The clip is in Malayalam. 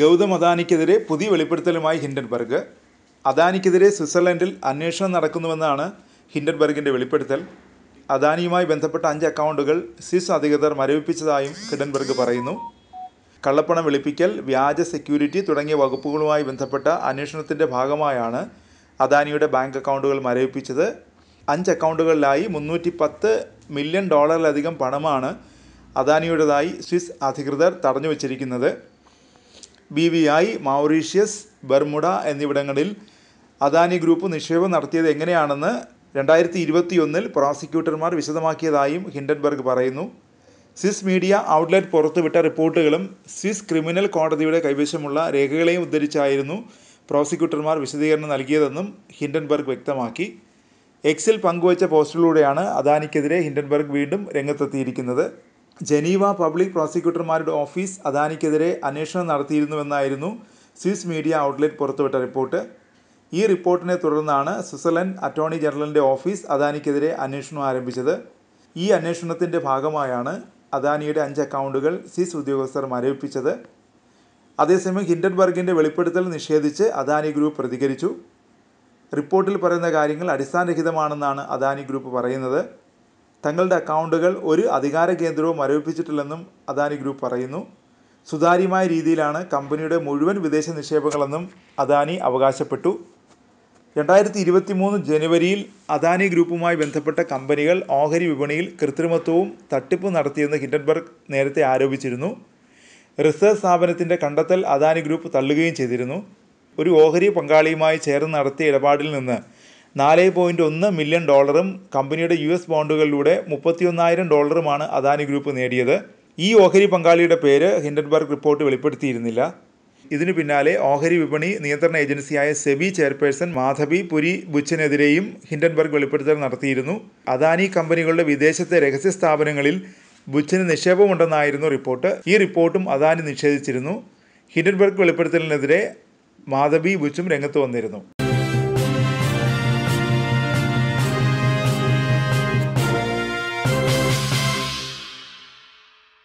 ഗൗതം അദാനിക്കെതിരെ പുതിയ വെളിപ്പെടുത്തലുമായി ഹിൻഡൻബർഗ് അദാനിക്കെതിരെ സ്വിറ്റ്സർലൻഡിൽ അന്വേഷണം നടക്കുന്നുവെന്നാണ് ഹിൻഡൻബർഗിൻ്റെ വെളിപ്പെടുത്തൽ അദാനിയുമായി ബന്ധപ്പെട്ട അഞ്ച് അക്കൗണ്ടുകൾ സ്വിസ് അധികൃതർ മരവിപ്പിച്ചതായും ഹിഡൻബർഗ് പറയുന്നു കള്ളപ്പണം വെളുപ്പിക്കൽ വ്യാജ സെക്യൂരിറ്റി തുടങ്ങിയ വകുപ്പുകളുമായി ബന്ധപ്പെട്ട അന്വേഷണത്തിൻ്റെ ഭാഗമായാണ് അദാനിയുടെ ബാങ്ക് അക്കൗണ്ടുകൾ മരവിപ്പിച്ചത് അഞ്ച് അക്കൗണ്ടുകളിലായി മുന്നൂറ്റി പത്ത് മില്യൺ ഡോളറിലധികം പണമാണ് അദാനിയുടേതായി സ്വിസ് അധികൃതർ തടഞ്ഞു വച്ചിരിക്കുന്നത് B V I Mauritius Bermuda എന്നിവിടങ്ങളിൽ അദാനി ഗ്രൂപ്പ് നിക്ഷേപം നടത്തിയത് എങ്ങനെയാണെന്ന് രണ്ടായിരത്തി ഇരുപത്തിയൊന്നിൽ പ്രോസിക്യൂട്ടർമാർ വിശദമാക്കിയതായും ഹിൻഡൻബർഗ് പറയുന്നു സ്വിസ് മീഡിയ ഔട്ട്ലെറ്റ് പുറത്തുവിട്ട റിപ്പോർട്ടുകളും സ്വിസ് ക്രിമിനൽ കോടതിയുടെ കൈവശമുള്ള രേഖകളെയും ഉദ്ധരിച്ചായിരുന്നു പ്രോസിക്യൂട്ടർമാർ വിശദീകരണം നൽകിയതെന്നും ഹിൻഡൻബർഗ് വ്യക്തമാക്കി എക്സിൽ പങ്കുവച്ച പോസ്റ്റിലൂടെയാണ് അദാനിക്കെതിരെ ഹിൻഡൻബർഗ് വീണ്ടും രംഗത്തെത്തിയിരിക്കുന്നത് ജനീവ പബ്ലിക് പ്രോസിക്യൂട്ടർമാരുടെ ഓഫീസ് അദാനിക്കെതിരെ അന്വേഷണം നടത്തിയിരുന്നുവെന്നായിരുന്നു സ്വിസ് മീഡിയ ഔട്ട്ലെറ്റ് പുറത്തുവിട്ട റിപ്പോർട്ട് ഈ റിപ്പോർട്ടിനെ തുടർന്നാണ് സ്വിറ്റ്സർലൻഡ് അറ്റോർണി ജനറലിൻ്റെ ഓഫീസ് അദാനിക്കെതിരെ അന്വേഷണം ആരംഭിച്ചത് ഈ അന്വേഷണത്തിൻ്റെ ഭാഗമായാണ് അദാനിയുടെ അഞ്ച് അക്കൗണ്ടുകൾ സ്വിസ് ഉദ്യോഗസ്ഥർ മരവിപ്പിച്ചത് അതേസമയം ഹിൻഡൻബർഗിൻ്റെ വെളിപ്പെടുത്തൽ നിഷേധിച്ച് അദാനി ഗ്രൂപ്പ് പ്രതികരിച്ചു റിപ്പോർട്ടിൽ പറയുന്ന കാര്യങ്ങൾ അടിസ്ഥാനരഹിതമാണെന്നാണ് അദാനി ഗ്രൂപ്പ് പറയുന്നത് തങ്ങളുടെ അക്കൗണ്ടുകൾ ഒരു അധികാര കേന്ദ്രവും മരവിപ്പിച്ചിട്ടില്ലെന്നും അദാനി ഗ്രൂപ്പ് പറയുന്നു സുതാര്യമായ രീതിയിലാണ് കമ്പനിയുടെ മുഴുവൻ വിദേശ നിക്ഷേപങ്ങളെന്നും അദാനി അവകാശപ്പെട്ടു രണ്ടായിരത്തി ഇരുപത്തി മൂന്ന് ജനുവരിയിൽ അദാനി ഗ്രൂപ്പുമായി ബന്ധപ്പെട്ട കമ്പനികൾ ഓഹരി വിപണിയിൽ കൃത്രിമത്വവും തട്ടിപ്പും നടത്തിയെന്ന് ഹിൻഡൻബർഗ് നേരത്തെ ആരോപിച്ചിരുന്നു റിസർച്ച് സ്ഥാപനത്തിൻ്റെ കണ്ടെത്തൽ അദാനി ഗ്രൂപ്പ് തള്ളുകയും ചെയ്തിരുന്നു ഒരു ഓഹരി പങ്കാളിയുമായി ചേർന്ന് നടത്തിയ ഇടപാടിൽ നിന്ന് നാല് പോയിൻ്റ് ഒന്ന് മില്യൺ ഡോളറും കമ്പനിയുടെ യു എസ് ബോണ്ടുകളിലൂടെ ഒന്നായിരം ഡോളറുമാണ് അദാനി ഗ്രൂപ്പ് നേടിയത് ഈ ഓഹരി പങ്കാളിയുടെ പേര് ഹിൻഡൻബർഗ് റിപ്പോർട്ട് വെളിപ്പെടുത്തിയിരുന്നില്ല ഇതിനു പിന്നാലെ ഓഹരി വിപണി നിയന്ത്രണ ഏജൻസിയായ സെബി ചെയർപേഴ്സൺ മാധവി പുരി ബുച്ചനെതിരെയും ഹിൻഡൻബർഗ് വെളിപ്പെടുത്തൽ നടത്തിയിരുന്നു അദാനി കമ്പനികളുടെ വിദേശത്തെ രഹസ്യ സ്ഥാപനങ്ങളിൽ ബുച്ചിന് നിക്ഷേപമുണ്ടെന്നായിരുന്നു റിപ്പോർട്ട് ഈ റിപ്പോർട്ടും അദാനി നിഷേധിച്ചിരുന്നു ഹിൻഡൻബർഗ് വെളിപ്പെടുത്തലിനെതിരെ മാധവി ബുച്ചും രംഗത്ത് വന്നിരുന്നു